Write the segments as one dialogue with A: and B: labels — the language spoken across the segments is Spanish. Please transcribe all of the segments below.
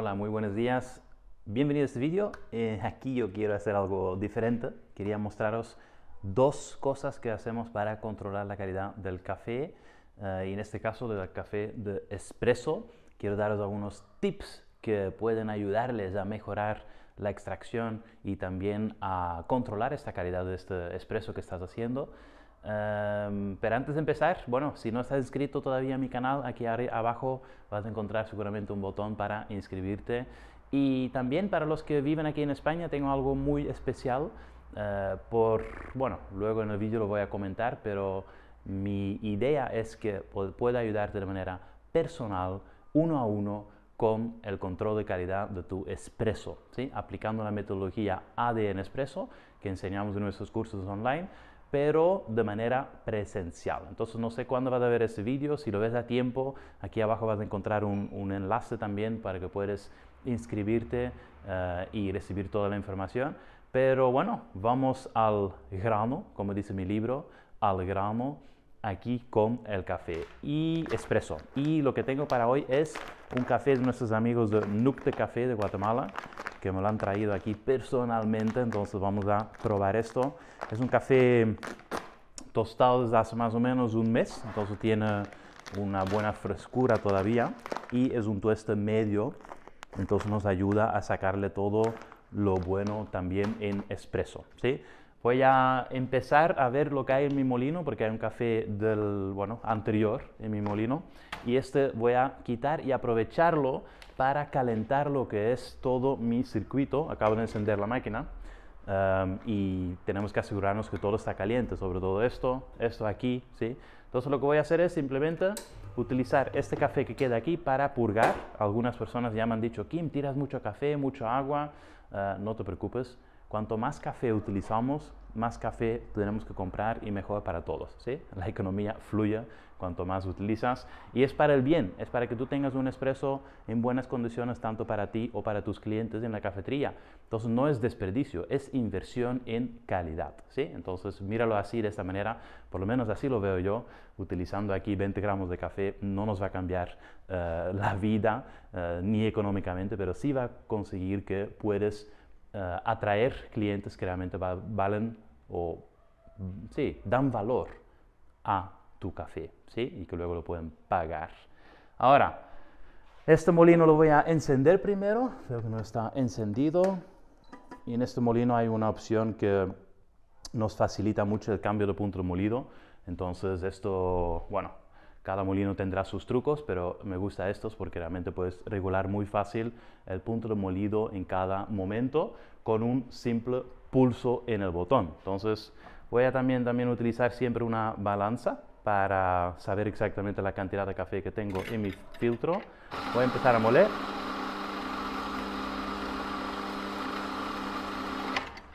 A: Hola, muy buenos días. Bienvenidos a este vídeo. Eh, aquí yo quiero hacer algo diferente. Quería mostraros dos cosas que hacemos para controlar la calidad del café. Eh, y en este caso del café de espresso. Quiero daros algunos tips que pueden ayudarles a mejorar la extracción y también a controlar esta calidad de este espresso que estás haciendo. Em, pero antes de empezar, bueno, si no estás inscrito todavía a mi canal, aquí abajo vas a encontrar seguramente un botón para inscribirte. Y también para los que viven aquí en España tengo algo muy especial. Eh, por, bueno, luego en el vídeo lo voy a comentar, pero mi idea es que pueda ayudarte de manera personal, uno a uno, con el control de calidad de tu espresso, ¿sí? aplicando la metodología ADN Espresso que enseñamos en nuestros cursos online pero de manera presencial. Entonces no sé cuándo vas a ver ese vídeo, si lo ves a tiempo, aquí abajo vas a encontrar un, enlace también para que puedas inscribirte eh, y recibir toda la información. Pero bueno, vamos al grano, como dice mi libro, al grano aquí con el café y espresso. Y lo que tengo para hoy es un café de nuestros amigos de de Café de Guatemala, que me lo han traído aquí personalmente, entonces vamos a probar esto. Es un café tostado desde hace más o menos un mes, entonces tiene una buena frescura todavía y es un tueste medio, entonces nos ayuda a sacarle todo lo bueno también en espresso, ¿sí? Voy a empezar a ver lo que hay en mi molino, porque hay un café del, bueno, anterior en mi molino, y este voy a quitar y aprovecharlo para calentar lo que es todo mi circuito. Acabo de encender la máquina um, y tenemos que asegurarnos que todo está caliente, sobre todo esto, esto aquí, ¿sí? Entonces lo que voy a hacer es simplemente utilizar este café que queda aquí para purgar. Algunas personas ya me han dicho, Kim, tiras mucho café, mucha agua, uh, no te preocupes Cuanto más café utilizamos, más café tenemos que comprar y mejor para todos. ¿sí? La economía fluye cuanto más utilizas y es para el bien, es para que tú tengas un espresso en buenas condiciones tanto para ti o para tus clientes en la cafetería. Entonces no es desperdicio, es inversión en calidad. ¿sí? Entonces míralo así de esta manera, por lo menos así lo veo yo, utilizando aquí 20 gramos de café no nos va a cambiar eh, la vida eh, ni económicamente, pero sí va a conseguir que puedes eh, atraer clientes que realmente valen o mm, sí, dan valor a tu café ¿sí? y que luego lo pueden pagar. Ahora, este molino lo voy a encender primero, veo que no está encendido y en este molino hay una opción que nos facilita mucho el cambio de punto de molido. Entonces esto, bueno, cada molino tendrá sus trucos, pero me gusta estos porque realmente puedes regular muy fácil el punto de molido en cada momento con un simple pulso en el botón. Entonces voy a también, también utilizar siempre una balanza para saber exactamente la cantidad de café que tengo en mi filtro. Voy a empezar a moler.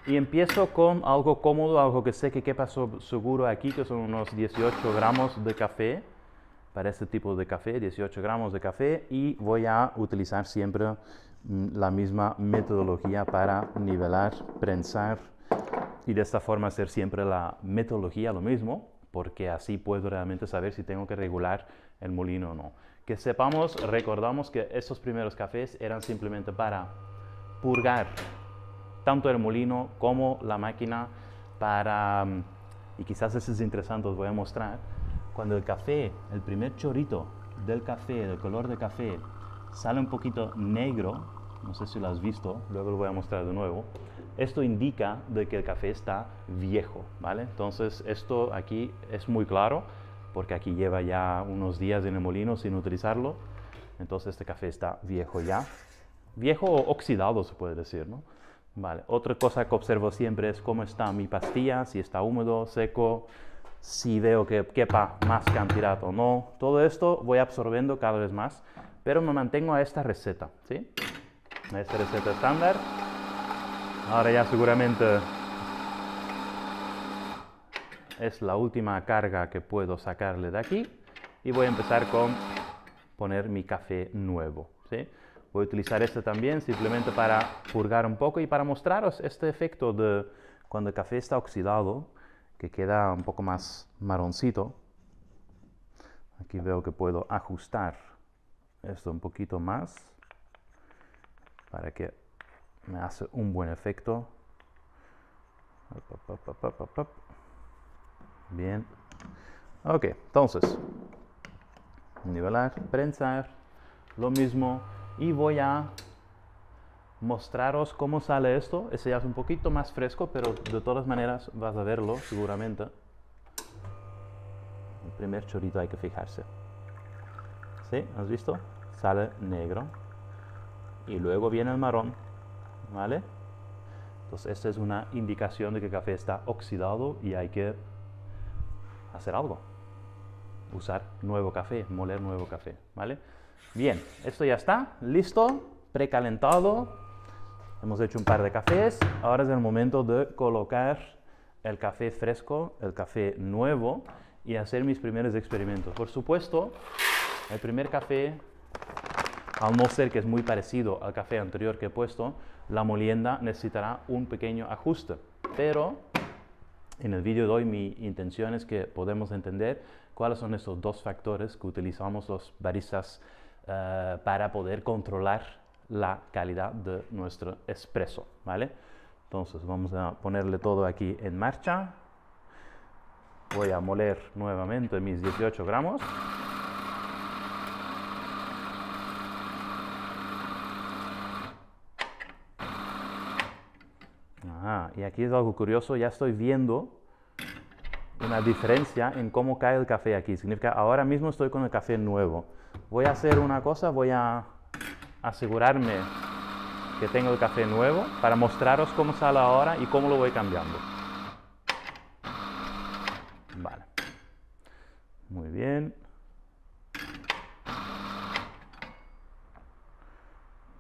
A: Y empiezo con algo cómodo, algo que sé que quepa seguro aquí, que son unos 18 gramos de café para este tipo de café, 18 gramos de café, y voy a utilizar siempre mm, la misma metodología para nivelar, prensar y de esta forma hacer siempre la metodología lo mismo, porque así puedo realmente saber si tengo que regular el molino o no. Que sepamos, recordamos que estos primeros cafés eran simplemente para purgar tanto el molino como la máquina para, mm, y quizás eso es interesante, os voy a mostrar, cuando el café, el primer chorrito del café, del color de café, sale un poquito negro, no sé si lo has visto, luego lo voy a mostrar de nuevo, esto indica de que el café está viejo, ¿vale? Entonces esto aquí es muy claro, porque aquí lleva ya unos días en el molino sin utilizarlo, entonces este café está viejo ya, viejo o oxidado se puede decir, ¿no? Vale, otra cosa que observo siempre es cómo está mi pastilla, si está húmedo, seco, si veo que quepa más cantidad o no. Todo esto voy absorbiendo cada vez más, pero me mantengo a esta receta, ¿sí? A esta receta estándar. Ahora ya seguramente es la última carga que puedo sacarle de aquí y voy a empezar con poner mi café nuevo. Voy a utilizar este también simplemente para purgar un poco y para mostraros este efecto de cuando el café está oxidado, que queda un poco más marroncito. Aquí veo que puedo ajustar esto un poquito más para que me hace un buen efecto. Bien. Ok, entonces, nivelar, prensar, lo mismo. Y voy a mostraros cómo sale esto. Ese ya es un poquito más fresco, pero de todas maneras vas a verlo seguramente. El primer chorrito hay que fijarse. ¿Sí? ¿Has visto? Sale negro. Y luego viene el marrón. ¿Vale? Entonces esta es una indicación de que el café está oxidado y hay que hacer algo. Usar nuevo café, moler nuevo café. ¿Vale? Bien, esto ya está. Listo. Precalentado Hemos hecho un par de cafés, ahora es el momento de colocar el café fresco, el café nuevo y hacer mis primeros experimentos. Por supuesto, el primer café, al no ser que es muy parecido al café anterior que he puesto, la molienda necesitará un pequeño ajuste, pero en el vídeo de hoy mi intención es que podemos entender cuáles son estos dos factores que utilizamos los baristas eh, para poder controlar la calidad de nuestro espresso, ¿vale? Entonces vamos a ponerle todo aquí en marcha. Voy a moler nuevamente mis 18 gramos. Ah, y aquí es algo curioso, ya estoy viendo una diferencia en cómo cae el café aquí. Significa, ahora mismo estoy con el café nuevo. Voy a hacer una cosa, voy a asegurarme que tengo el café nuevo para mostraros cómo sale ahora y cómo lo voy cambiando. Vale. Muy bien.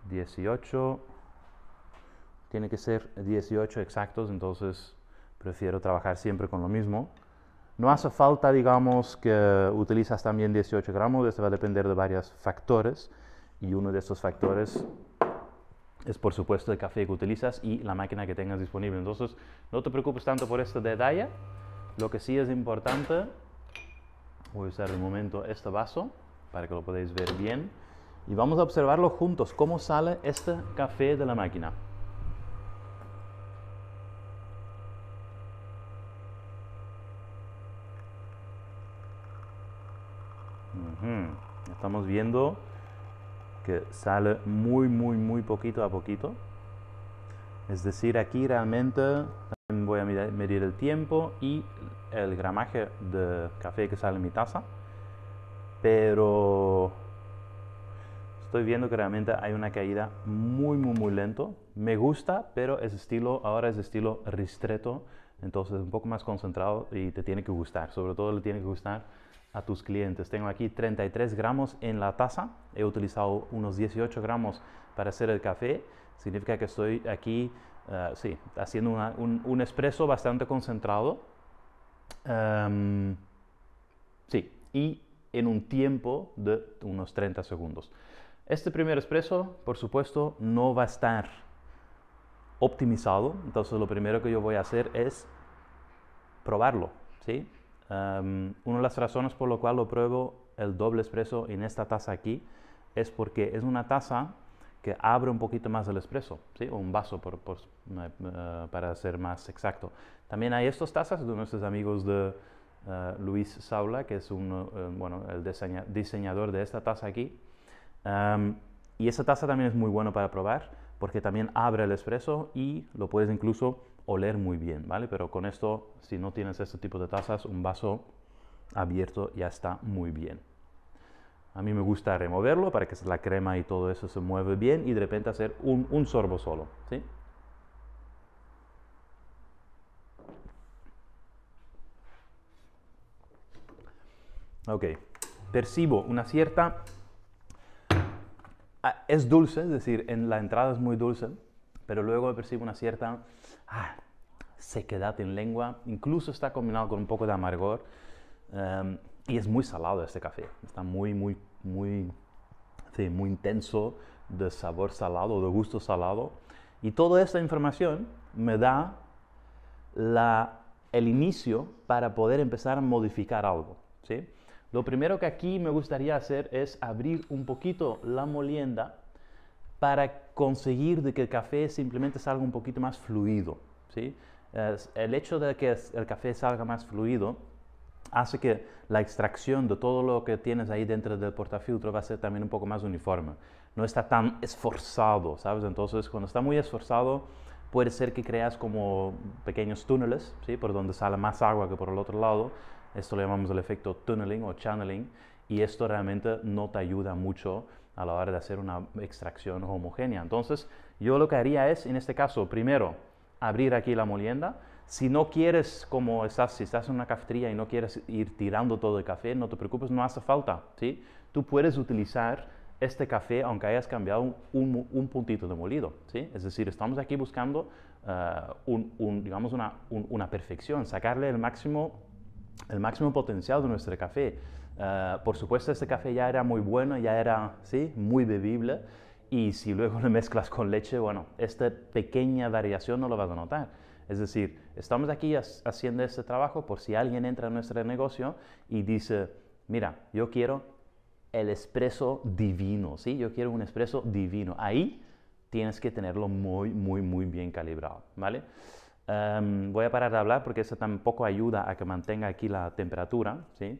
A: 18 Tiene que ser 18 exactos, entonces prefiero trabajar siempre con lo mismo. No hace falta, digamos, que utilizas también 18 gramos, esto va a depender de varios factores. Y uno de estos factores es por supuesto el café que utilizas y la máquina que tengas disponible. Entonces, no te preocupes tanto por este detalle. Lo que sí es importante, voy a usar de momento este vaso para que lo podáis ver bien. Y vamos a observarlo juntos, cómo sale este café de la máquina. Estamos viendo que sale muy, muy, muy poquito a poquito. Es decir, aquí realmente voy a medir el tiempo y el gramaje de café que sale en mi taza. Pero estoy viendo que realmente hay una caída muy, muy, muy lento. Me gusta, pero es estilo, ahora es estilo ristreto Entonces un poco más concentrado y te tiene que gustar. Sobre todo le tiene que gustar a tus clientes. Tengo aquí 33 gramos en la taza. He utilizado unos 18 gramos para hacer el café. Significa que estoy aquí, eh, sí, haciendo un, un, espresso bastante concentrado. Em, sí, y en un tiempo de unos 30 segundos. Este primer espresso, por supuesto, no va a estar optimizado. Entonces, lo primero que yo voy a hacer es probarlo, ¿sí? una de las razones por lo cual lo pruebo el doble espresso en esta taza aquí es porque es una taza que abre un poquito más el espresso, ¿sí? un vaso por, eh, eh, para ser más exacto. También hay estas tazas de nuestros amigos de eh, Luis Saula, que es un, bueno, el diseñador de esta taza aquí. y esta taza también es muy buena para probar porque también abre el espresso y lo puedes incluso oler muy bien, ¿vale? Pero con esto, si no tienes este tipo de tazas, un vaso abierto ya está muy bien. A mí me gusta removerlo para que la crema y todo eso se mueva bien y de repente hacer un, un sorbo solo, ¿sí? Ok, percibo una cierta... Ah, es dulce, es decir, en la entrada es muy dulce, pero luego percibo una cierta ah, sequedad en lengua, incluso está combinado con un poco de amargor. Em, y es muy salado este café, está muy, muy, muy, sí, muy intenso de sabor salado, de gusto salado. Y toda esta información me da el inicio para poder empezar a modificar algo. ¿sí? Lo primero que aquí me gustaría hacer es abrir un poquito la molienda para conseguir de que el café simplemente salga un poquito más fluido. ¿sí? Eh, el hecho de que el café salga más fluido hace que la extracción de todo lo que tienes ahí dentro del portafiltro va a ser también un poco más uniforme. No está tan esforzado, ¿sabes? Entonces, cuando está muy esforzado, puede ser que creas como pequeños túneles, ¿sí? Por donde sale más agua que por el otro lado. Esto lo llamamos el efecto tunneling o channeling. Y esto realmente no te ayuda mucho a la hora de hacer una extracción homogénea. Entonces, yo lo que haría es, en este caso, primero, abrir aquí la molienda. Si no quieres, como estás, si estás en una cafetería y no quieres ir tirando todo el café, no te preocupes, no hace falta, ¿sí? Tú puedes utilizar este café aunque hayas cambiado un, puntito de molido, Es decir, estamos aquí buscando, eh, digamos, una, una perfección, sacarle el máximo, el máximo potencial de nuestro café. Ah, por supuesto, este café ya era muy bueno, ya era ¿sí? muy bebible. Y si luego lo mezclas con leche, bueno, esta pequeña variación no lo vas a notar. Es decir, estamos aquí haciendo este trabajo por si alguien entra en nuestro negocio y dice, mira, yo quiero el espresso divino, ¿sí? Yo quiero un espresso divino. Ahí tienes que tenerlo muy, muy, muy bien calibrado, ¿vale? voy a parar de hablar porque eso tampoco ayuda a que mantenga aquí la temperatura, ¿sí?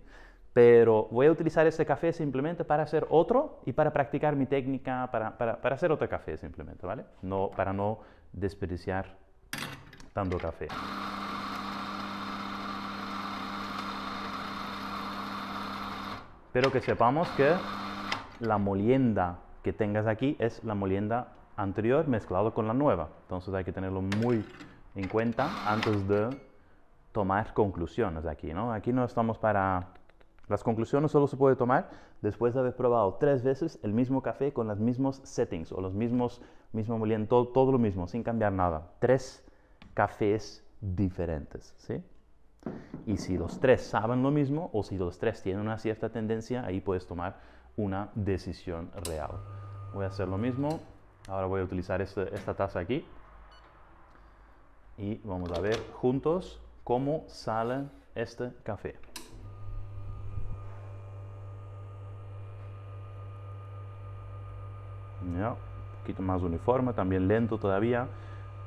A: pero voy a utilizar ese café simplemente para hacer otro y para practicar mi técnica, para, para, para hacer otro café simplemente, ¿vale? No, para no desperdiciar tanto café. Pero que sepamos que la molienda que tengas aquí es la molienda anterior mezclado con la nueva. Entonces hay que tenerlo muy en cuenta antes de tomar conclusiones aquí, ¿no? Aquí no estamos para las conclusiones solo se puede tomar después de haber probado tres veces el mismo café con los mismos settings o los mismos, mismo moliente, todo, lo mismo, sin cambiar nada. Tres cafés diferentes, ¿sí? Y si los tres saben lo mismo o si los tres tienen una cierta tendencia, ahí puedes tomar una decisión real. Voy a hacer lo mismo. Ahora voy a utilizar este, esta taza aquí. Y vamos a ver juntos cómo sale este café. poquito más uniforme, también lento todavía.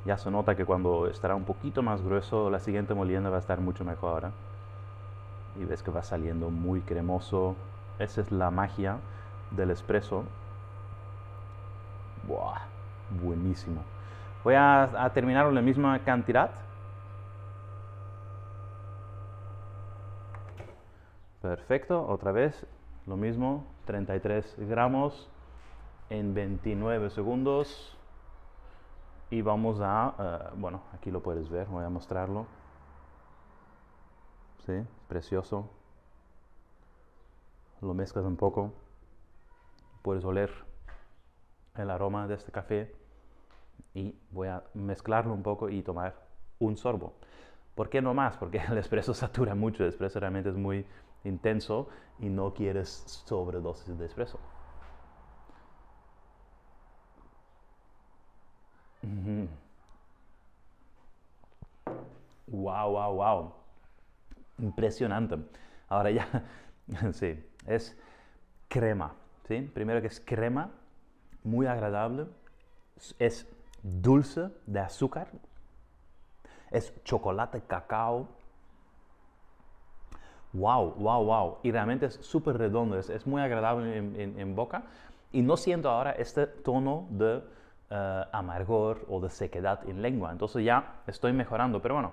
A: Ya se nota que cuando estará un poquito más grueso, la siguiente molienda va a estar mucho mejor. ahora. ¿eh? Y ves que va saliendo muy cremoso. Esa es la magia del espresso. buenísimo. Voy a, a terminar con la misma cantidad. Perfecto, otra vez lo mismo, 33 gramos en 29 segundos. Y vamos a, eh, bueno, aquí lo puedes ver, voy a mostrarlo. ¿Sí? Precioso. Lo mezclas un poco. Puedes oler el aroma de este café. Y voy a mezclarlo un poco y tomar un sorbo. ¿Por qué no más? Porque el espresso satura mucho. El espresso realmente es muy intenso y no quieres sobredosis de espresso. Wow, wow, wow. Impresionante. Ahora ya, sí, es crema, ¿sí? Primero que es crema, muy agradable, es dulce de azúcar, es chocolate, cacao. Wow, wow, wow. Y realmente es súper redondo, es, muy agradable en boca. Y no siento ahora este tono de eh, amargor o de sequedad en lengua. Entonces ya estoy mejorando, pero bueno,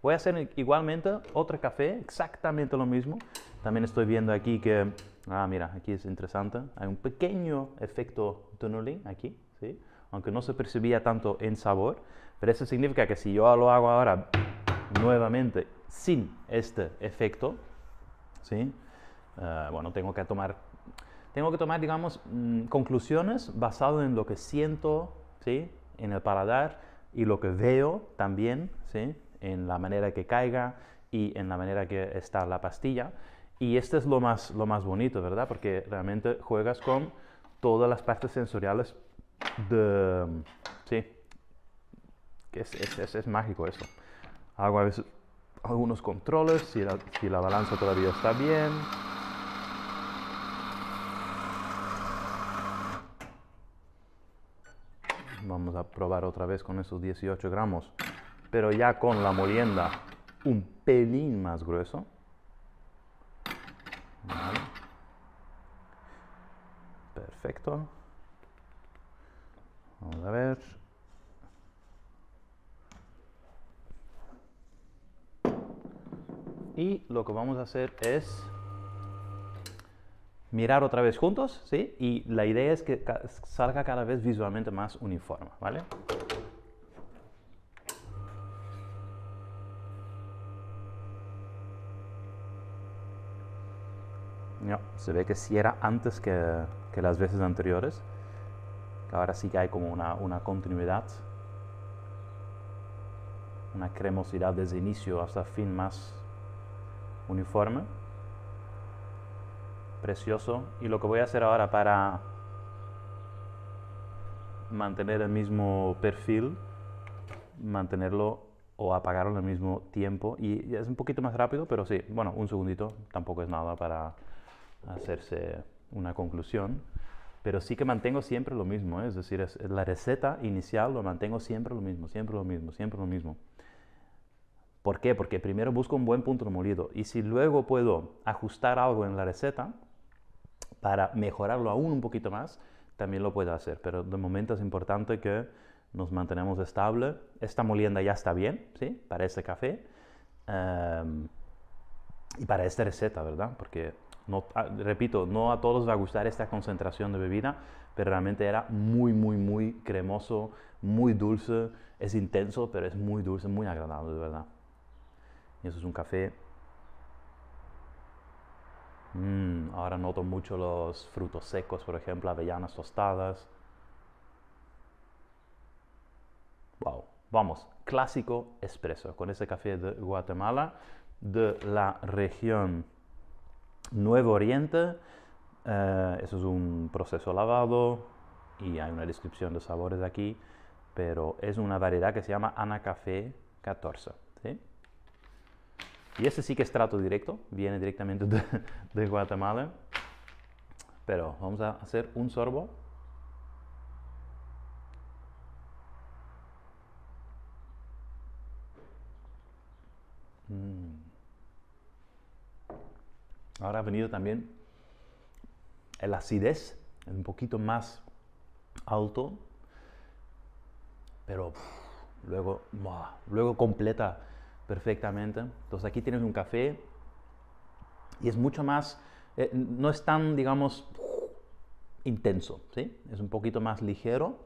A: voy a hacer igualmente otro café, exactamente lo mismo. También estoy viendo aquí que, ah, mira, aquí es interesante, hay un pequeño efecto tunneling aquí, ¿sí? aunque no se percibía tanto en sabor, pero eso significa que si yo lo hago ahora nuevamente sin este efecto, ¿sí? Eh, bueno, tengo que tomar tengo que tomar, digamos, mm, conclusiones basadas en lo que siento, ¿sí? En el paladar y lo que veo también, ¿sí? En la manera que caiga y en la manera que está la pastilla. Y este es lo más, lo más bonito, ¿verdad? Porque realmente juegas con todas las partes sensoriales de... Sí. es, mágico eso. Hago a veces algunos controles, si la balanza todavía está bien. Vamos a probar otra vez con esos 18 gramos, pero ya con la molienda un pelín más grueso. Perfecto. Vamos a ver. Y lo que vamos a hacer es mirar otra vez juntos, ¿sí? Y la idea es que salga cada vez visualmente más uniforme, ¿vale? No, se ve que si era antes que, las veces anteriores. Ahora sí que hay como una, una continuidad, una cremosidad desde inicio hasta fin más uniforme precioso. Y lo que voy a hacer ahora para mantener el mismo perfil, mantenerlo o apagarlo al mismo tiempo. Y es un poquito más rápido, pero sí, bueno, un segundito tampoco es nada para hacerse una conclusión. Pero sí que mantengo siempre lo mismo, ¿eh? es decir, la receta inicial lo mantengo siempre lo mismo, siempre lo mismo, siempre lo mismo. ¿Por qué? Porque primero busco un buen punto molido y si luego puedo ajustar algo en la receta, para mejorarlo aún un poquito más, también lo puedo hacer. Pero de momento es importante que nos mantenemos estable. Esta molienda ya está bien, ¿sí? Para este café em, y para esta receta, ¿verdad? Porque, ah, repito, no a todos va a gustar esta concentración de bebida, pero realmente era muy, muy, muy cremoso, muy dulce. Es intenso, pero es muy dulce, muy agradable, de verdad. Y eso es un café Mm, ahora noto mucho los frutos secos, por ejemplo, avellanas tostadas. Wow, vamos, clásico espresso con ese café de Guatemala, de la región Nuevo Oriente. Eh, eso es un proceso lavado y hay una descripción de sabores aquí, pero es una variedad que se llama Ana Café 14. Y ese sí que es trato directo, viene directamente de, Guatemala. Pero vamos a hacer un sorbo. Mm. Ahora ha venido también el acidez, un poquito más alto, pero luego, luego completa perfectamente. Entonces aquí tienes un café y es mucho más, eh, no es tan, digamos, intenso, ¿sí? Es un poquito más ligero,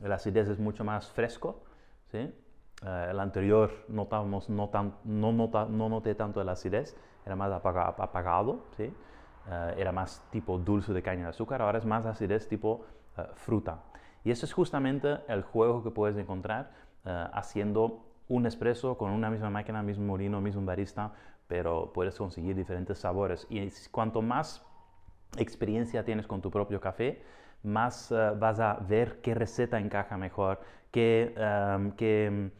A: el acidez es mucho más fresco, ¿sí? Eh, el anterior notamos no, tan, no, no noté tanto la acidez, era más apagado, ¿sí? Eh, era más tipo dulce de caña de azúcar, ahora es más acidez tipo fruta. Y eso es justamente el juego que puedes encontrar haciendo un espresso con una misma máquina, mismo molino, mismo barista, pero puedes conseguir diferentes sabores. Y cuanto más experiencia tienes con tu propio café, más eh, vas a ver qué receta encaja mejor, qué, em,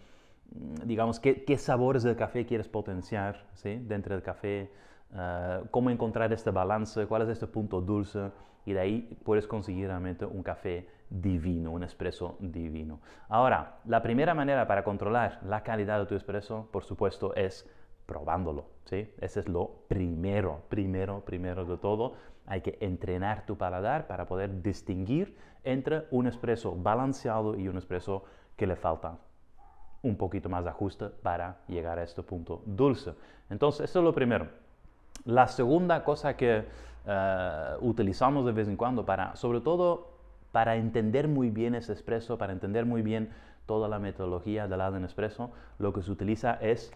A: mm, digamos, qué, sabores del café quieres potenciar dentro del café, eh, cómo encontrar este balance, cuál es este punto dulce, y de ahí puedes conseguir realmente un café divino, un espresso divino. Ahora, la primera manera para controlar la calidad de tu espresso, por supuesto, es probándolo, ¿sí? Ese es lo primero, primero, primero de todo. Hay que entrenar tu paladar para poder distinguir entre un espresso balanceado y un espresso que le falta un poquito más de ajuste para llegar a este punto dulce. Entonces, eso es lo primero. La segunda cosa que eh, utilizamos de vez en cuando para, sobre todo, para entender muy bien ese expreso, para entender muy bien toda la metodología del en expreso lo que se utiliza es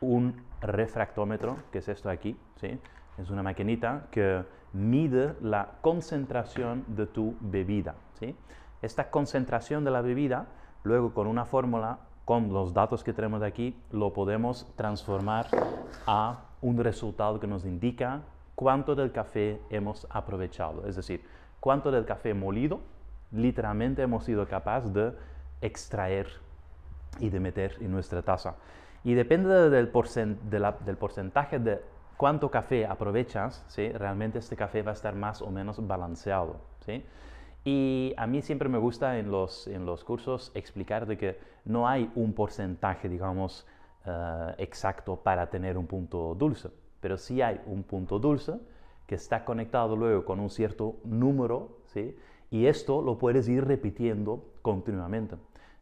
A: un refractómetro, que es esto aquí, ¿sí? Es una maquinita que mide la concentración de tu bebida, Esta concentración de la bebida, luego con una fórmula, con los datos que tenemos de aquí, lo podemos transformar a un resultado que nos indica cuánto del café hemos aprovechado. Es decir, cuánto del café molido literalmente hemos sido capaz de extraer y de meter en nuestra taza. Y depende del, porcentaje de cuánto café aprovechas, realmente este café va a estar más o menos balanceado. Y a mí siempre me gusta en los, cursos explicar de que no hay un porcentaje, digamos, eh, exacto para tener un punto dulce, pero sí hay un punto dulce que está conectado luego con un cierto número, ¿sí? y esto lo puedes ir repitiendo continuamente.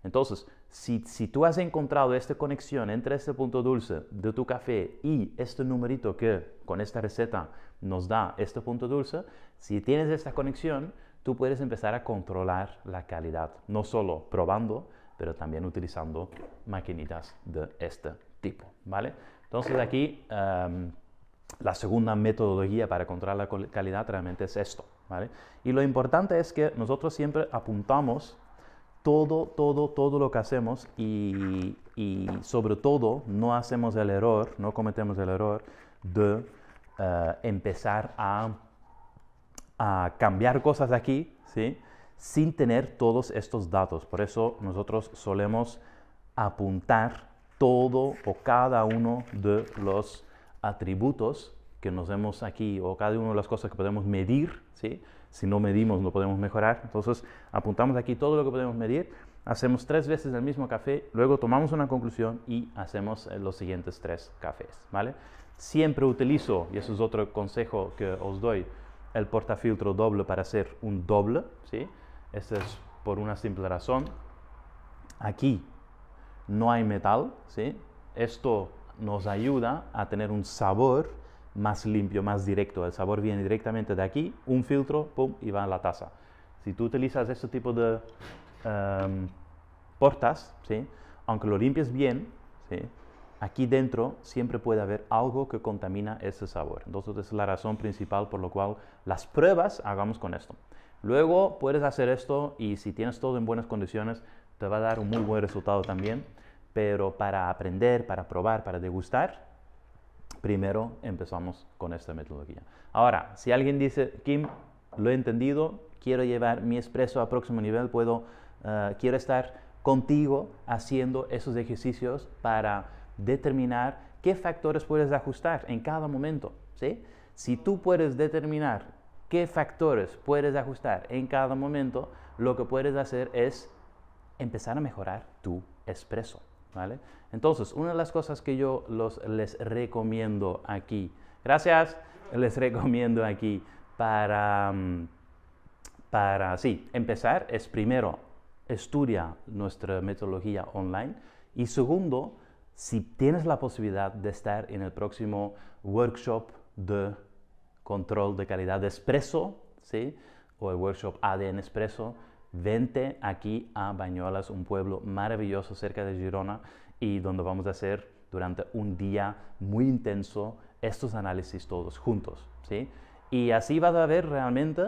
A: Entonces, si, tú has encontrado esta conexión entre este punto dulce de tu café y este numerito que con esta receta nos da este punto dulce, si tienes esta conexión, tú puedes empezar a controlar la calidad, no solo probando, pero también utilizando maquinitas de este tipo, ¿vale? Entonces aquí... Em, la segunda metodología para controlar la calidad realmente es esto. Y lo importante es que nosotros siempre apuntamos todo, todo, todo lo que hacemos y, sobre todo no hacemos el error, no cometemos el error de eh, empezar a, a, cambiar cosas aquí ¿sí? sin tener todos estos datos. Por eso nosotros solemos apuntar todo o cada uno de los atributos que nos vemos aquí o cada una de las cosas que podemos medir, ¿sí? si no medimos no podemos mejorar, entonces apuntamos aquí todo lo que podemos medir, hacemos tres veces el mismo café, luego tomamos una conclusión y hacemos eh, los siguientes tres cafés, ¿vale? Siempre utilizo, y eso es otro consejo que os doy, el portafiltro doble para hacer un doble, ¿sí? esto es por una simple razón. Aquí no hay metal, ¿sí? Esto nos ayuda a tener un sabor más limpio, más directo. El sabor viene directamente de aquí, un filtro, pum, y va a la taza. Si tú utilizas este tipo de em, portas, ¿sí? aunque lo limpies bien, aquí dentro siempre puede haber algo que contamina ese sabor. Entonces es la razón principal por la cual las pruebas hagamos con esto. Luego puedes hacer esto y si tienes todo en buenas condiciones, te va a dar un muy buen resultado también. Pero para aprender, para probar, para degustar, primero empezamos con esta metodología. Ahora, si alguien dice, Kim, lo he entendido, quiero llevar mi expreso a próximo nivel, puedo, eh, quiero estar contigo haciendo esos ejercicios para determinar qué factores puedes ajustar en cada momento. ¿sí? Si tú puedes determinar qué factores puedes ajustar en cada momento, lo que puedes hacer es empezar a mejorar tu expreso. Entonces, una de las cosas que yo les recomiendo aquí, gracias, les recomiendo aquí para, mm, para, sí, empezar es primero, estudia nuestra metodología online y segundo, si tienes la posibilidad de estar en el próximo workshop de control de calidad de Espresso, ¿sí? o el workshop ADN Espresso, vente aquí a Bañolas, un pueblo maravilloso cerca de Girona y donde vamos a hacer durante un día muy intenso estos análisis todos juntos, ¿sí? Y así vas a ver realmente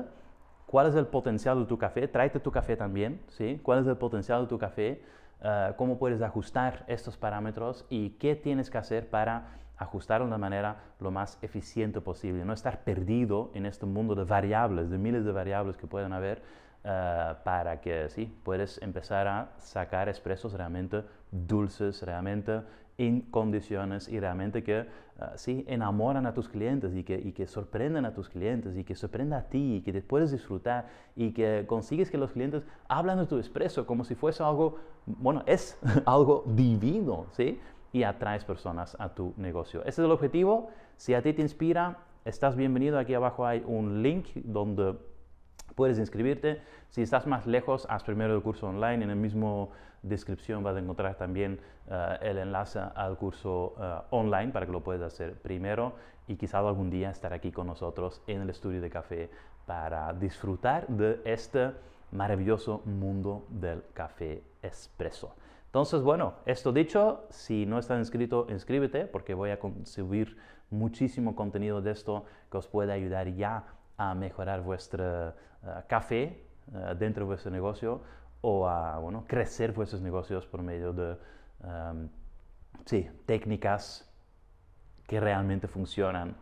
A: cuál es el potencial de tu café, tráete tu café también, ¿sí? ¿Cuál es el potencial de tu café? Eh, ¿Cómo puedes ajustar estos parámetros y qué tienes que hacer para ajustarlo de manera lo más eficiente posible? No estar perdido en este mundo de variables, de miles de variables que pueden haber, eh, para que sí, puedes empezar a sacar expresos realmente dulces, realmente en condiciones y realmente que eh, sí, enamoran a tus clientes y que, y que sorprendan a tus clientes y que sorprenda a ti y que te puedes disfrutar y que consigues que los clientes hablan de tu expreso como si fuese algo, bueno, es algo divino, ¿sí? Y atraes personas a tu negocio. Ese es el objetivo. Si a ti te inspira, estás bienvenido. Aquí abajo hay un link donde Puedes inscribirte. Si estás más lejos, haz primero el curso online. En la misma descripción vas a encontrar también eh, el enlace al curso eh, online para que lo puedas hacer primero y quizás algún día estar aquí con nosotros en el estudio de café para disfrutar de este maravilloso mundo del café expreso. Entonces, bueno, esto dicho, si no estás inscrito, inscríbete porque voy a subir muchísimo contenido de esto que os puede ayudar ya a mejorar vuestra café eh, dentro de vuestro negocio o a crecer vuestros negocios por medio de em, técnicas que realmente funcionan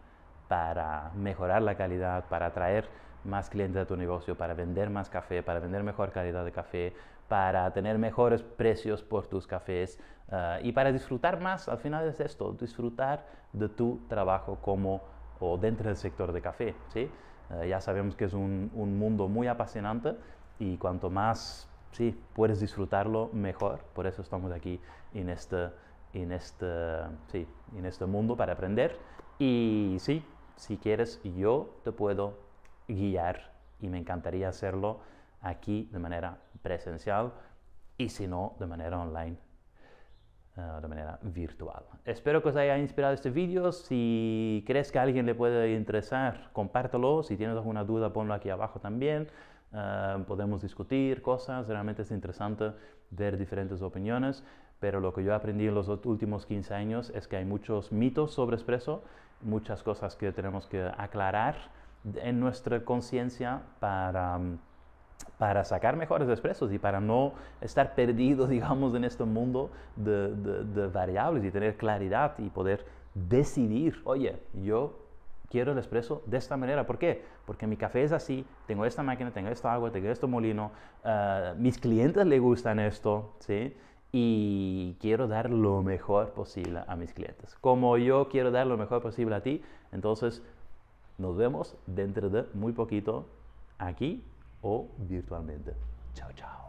A: para mejorar la calidad, para atraer más clientes a tu negocio, para vender más café, para vender mejor calidad de café, para tener mejores precios por tus cafés eh, y para disfrutar más, al final es esto, disfrutar de tu trabajo como o dentro del sector de café, ¿sí? Eh, ya sabemos que es un, mundo muy apasionante y cuanto más sí, puedes disfrutarlo, mejor. Por eso estamos aquí en este, este en este mundo para aprender. Y sí, si quieres, yo te puedo guiar y me encantaría hacerlo aquí de manera presencial y si no, de manera online eh, de manera virtual. Espero que os haya inspirado este vídeo. Si crees que a alguien le puede interesar, compártelo. Si tienes alguna duda, ponlo aquí abajo también. Eh, podemos discutir cosas, realmente es interesante ver diferentes opiniones, pero lo que yo aprendí en los últimos 15 años es que hay muchos mitos sobre expreso muchas cosas que tenemos que aclarar en nuestra conciencia para... Mm, para sacar mejores expresos y para no estar perdido, digamos, en este mundo de, variables y tener claridad y poder decidir, oye, yo quiero el expreso de esta manera. ¿Por qué? Porque mi café es así, tengo esta máquina, tengo esta agua, tengo este molino, eh, mis clientes le gustan esto, ¿sí? Y quiero dar lo mejor posible a mis clientes. Como yo quiero dar lo mejor posible a ti, entonces nos vemos dentro de muy poquito aquí o virtualmente. Ciao ciao!